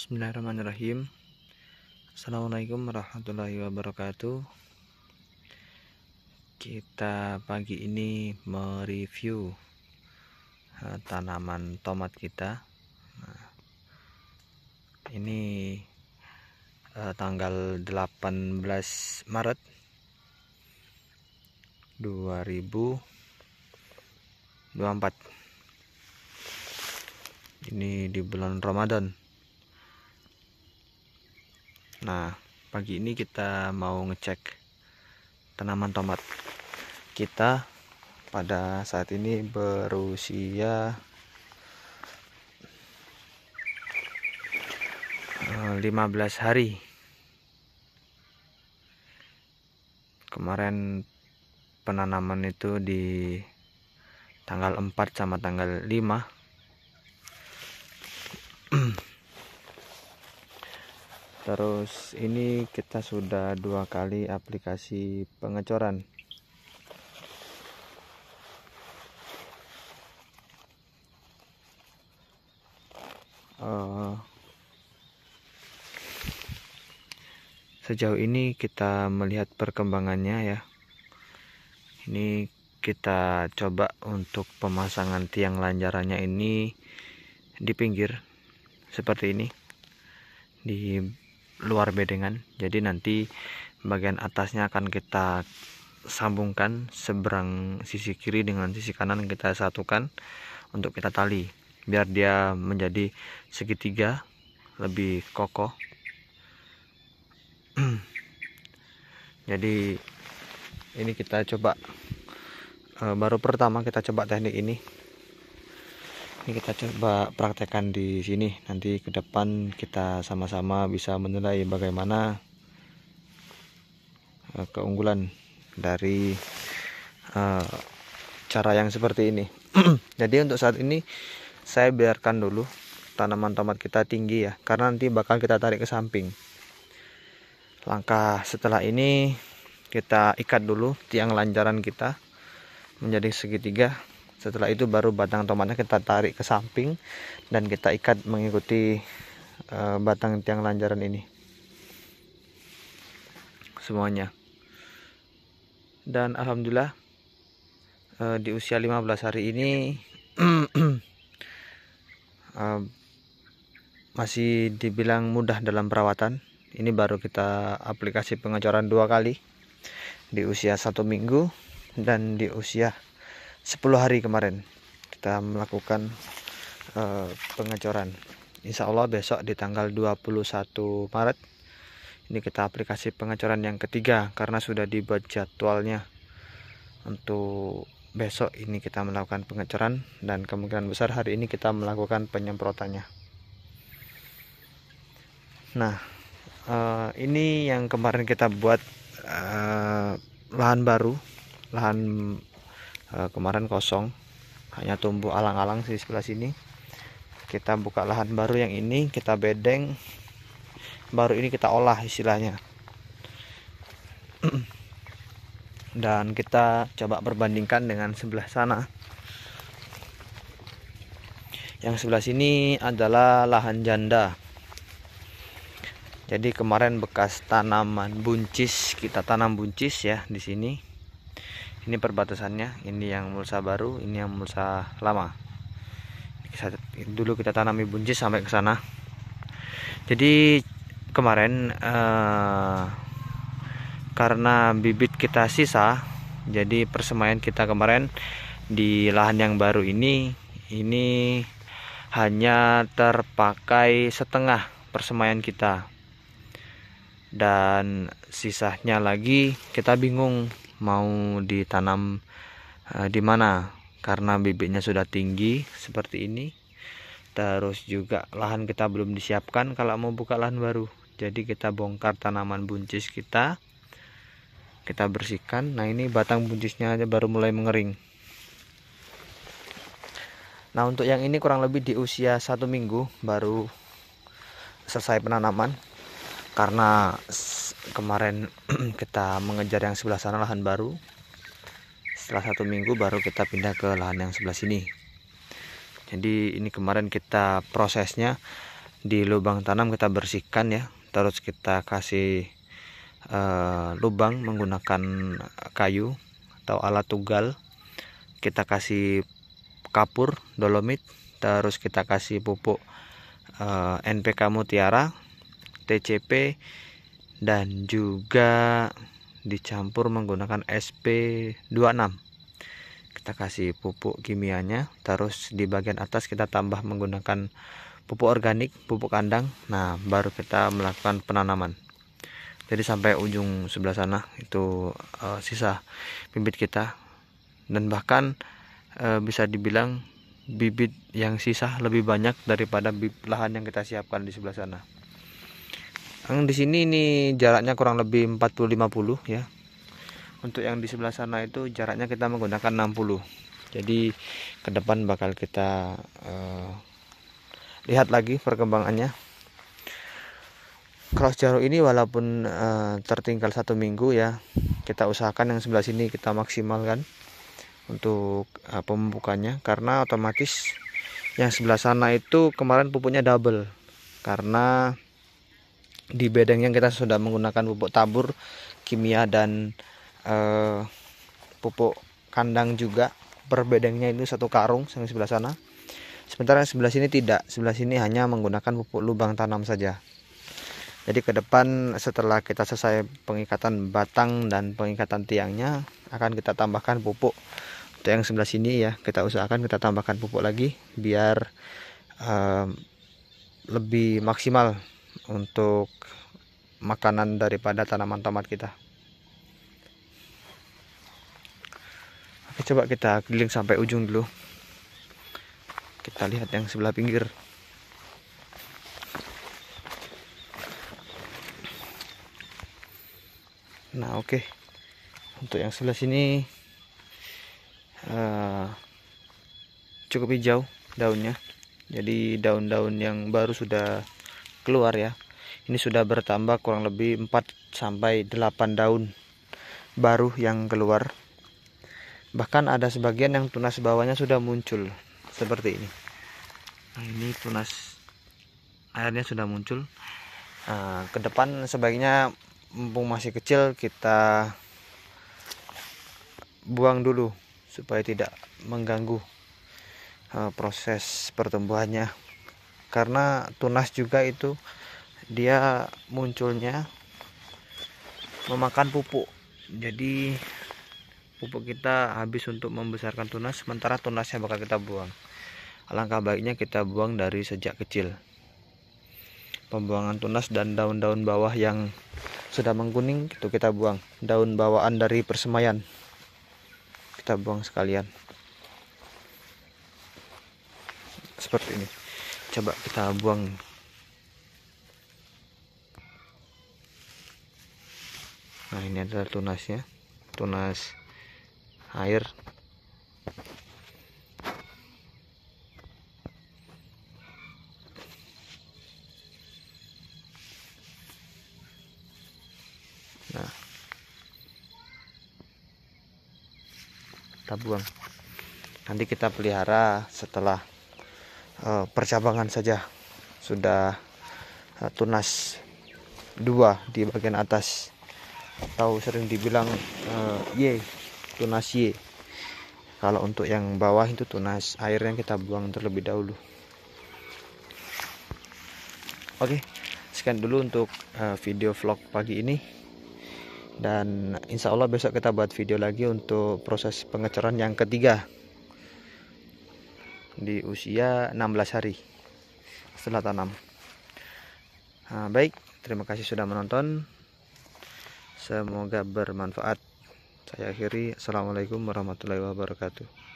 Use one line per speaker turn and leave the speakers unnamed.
Bismillahirrahmanirrahim Assalamualaikum warahmatullahi wabarakatuh Kita pagi ini mereview eh, tanaman tomat kita nah, Ini eh, tanggal 18 Maret 2024 Ini di bulan Ramadan Nah, pagi ini kita mau ngecek tanaman tomat. Kita pada saat ini berusia eh, lima belas hari. Kemarin penanaman itu di tanggal 4 sama tanggal 5. terus ini kita sudah dua kali aplikasi pengecoran uh, sejauh ini kita melihat perkembangannya ya ini kita coba untuk pemasangan tiang lanjarannya ini di pinggir seperti ini di luar bedengan jadi nanti bagian atasnya akan kita sambungkan seberang sisi kiri dengan sisi kanan kita satukan untuk kita tali biar dia menjadi segitiga lebih kokoh jadi ini kita coba eh, baru pertama kita coba teknik ini ini kita coba praktekkan di sini nanti ke depan kita sama-sama bisa menilai bagaimana eh, keunggulan dari eh, cara yang seperti ini jadi untuk saat ini saya biarkan dulu tanaman tomat kita tinggi ya karena nanti bakal kita tarik ke samping langkah setelah ini kita ikat dulu tiang lanjaran kita menjadi segitiga setelah itu baru batang tomatnya kita tarik ke samping dan kita ikat mengikuti uh, batang tiang lanjaran ini semuanya dan alhamdulillah uh, di usia 15 hari ini uh, masih dibilang mudah dalam perawatan ini baru kita aplikasi pengecoran dua kali di usia satu minggu dan di usia 10 hari kemarin kita melakukan uh, pengecoran Insya Allah besok di tanggal 21 Maret ini kita aplikasi pengecoran yang ketiga karena sudah dibuat jadwalnya untuk besok ini kita melakukan pengecoran dan kemungkinan besar hari ini kita melakukan penyemprotannya nah uh, ini yang kemarin kita buat uh, lahan baru lahan Eh, kemarin kosong hanya tumbuh alang-alang di sebelah sini kita buka lahan baru yang ini kita bedeng baru ini kita olah istilahnya dan kita coba perbandingkan dengan sebelah sana yang sebelah sini adalah lahan janda jadi kemarin bekas tanaman buncis kita tanam buncis ya di sini ini perbatasannya ini yang mulsa baru ini yang mulsa lama dulu kita tanami buncis sampai ke sana jadi kemarin eh, karena bibit kita sisa jadi persemaian kita kemarin di lahan yang baru ini ini hanya terpakai setengah persemaian kita dan sisanya lagi kita bingung mau ditanam e, di mana karena bibitnya sudah tinggi seperti ini terus juga lahan kita belum disiapkan kalau mau buka lahan baru jadi kita bongkar tanaman buncis kita kita bersihkan nah ini batang buncisnya aja baru mulai mengering nah untuk yang ini kurang lebih di usia satu minggu baru selesai penanaman karena kemarin kita mengejar yang sebelah sana lahan baru setelah satu minggu baru kita pindah ke lahan yang sebelah sini jadi ini kemarin kita prosesnya di lubang tanam kita bersihkan ya terus kita kasih uh, lubang menggunakan kayu atau alat tugal kita kasih kapur dolomit terus kita kasih pupuk uh, eh, NPK mutiara TCP dan juga dicampur menggunakan SP26 kita kasih pupuk kimianya terus di bagian atas kita tambah menggunakan pupuk organik pupuk kandang nah baru kita melakukan penanaman jadi sampai ujung sebelah sana itu uh, sisa bibit kita dan bahkan uh, bisa dibilang bibit yang sisa lebih banyak daripada lahan yang kita siapkan di sebelah sana yang di sini ini jaraknya kurang lebih 40-50 ya untuk yang di sebelah sana itu jaraknya kita menggunakan 60 jadi ke depan bakal kita uh, lihat lagi perkembangannya cross jarum ini walaupun uh, tertinggal satu minggu ya kita usahakan yang sebelah sini kita maksimalkan untuk uh, eh, pemupukannya karena otomatis yang sebelah sana itu kemarin pupuknya double karena di bedengnya kita sudah menggunakan pupuk tabur kimia dan eh, pupuk kandang juga per bedengnya itu satu karung yang sebelah sana sementara yang sebelah sini tidak sebelah sini hanya menggunakan pupuk lubang tanam saja jadi ke depan setelah kita selesai pengikatan batang dan pengikatan tiangnya akan kita tambahkan pupuk untuk yang sebelah sini ya kita usahakan kita tambahkan pupuk lagi biar eh, lebih maksimal untuk makanan daripada tanaman tomat kita Oke, coba kita keliling sampai ujung dulu kita lihat yang sebelah pinggir nah oke untuk yang sebelah sini uh, cukup hijau daunnya jadi daun-daun yang baru sudah keluar ya ini sudah bertambah kurang lebih 4 sampai 8 daun baru yang keluar bahkan ada sebagian yang tunas bawahnya sudah muncul seperti ini nah ini tunas airnya sudah muncul nah, ke depan sebaiknya mumpung masih kecil kita buang dulu supaya tidak mengganggu uh, proses pertumbuhannya karena tunas juga itu dia munculnya memakan pupuk jadi pupuk kita habis untuk membesarkan tunas sementara tunasnya bakal kita buang alangkah baiknya kita buang dari sejak kecil pembuangan tunas dan daun-daun bawah yang sudah mengkuning itu kita buang daun bawaan dari persemaian kita buang sekalian seperti ini coba kita buang nah ini adalah tunasnya tunas air nah kita buang nanti kita pelihara setelah Eh, percabangan saja sudah eh, tunas dua di bagian atas atau sering dibilang uh, eh, Y tunas Y kalau untuk yang bawah itu tunas airnya kita buang terlebih dahulu oke sekian dulu untuk uh, video vlog pagi ini dan insya Allah besok kita buat video lagi untuk proses pengecoran yang ketiga di usia 16 hari setelah tanam. Nah, baik, terima kasih sudah menonton. Semoga bermanfaat. Saya akhiri. Assalamualaikum warahmatullahi wabarakatuh.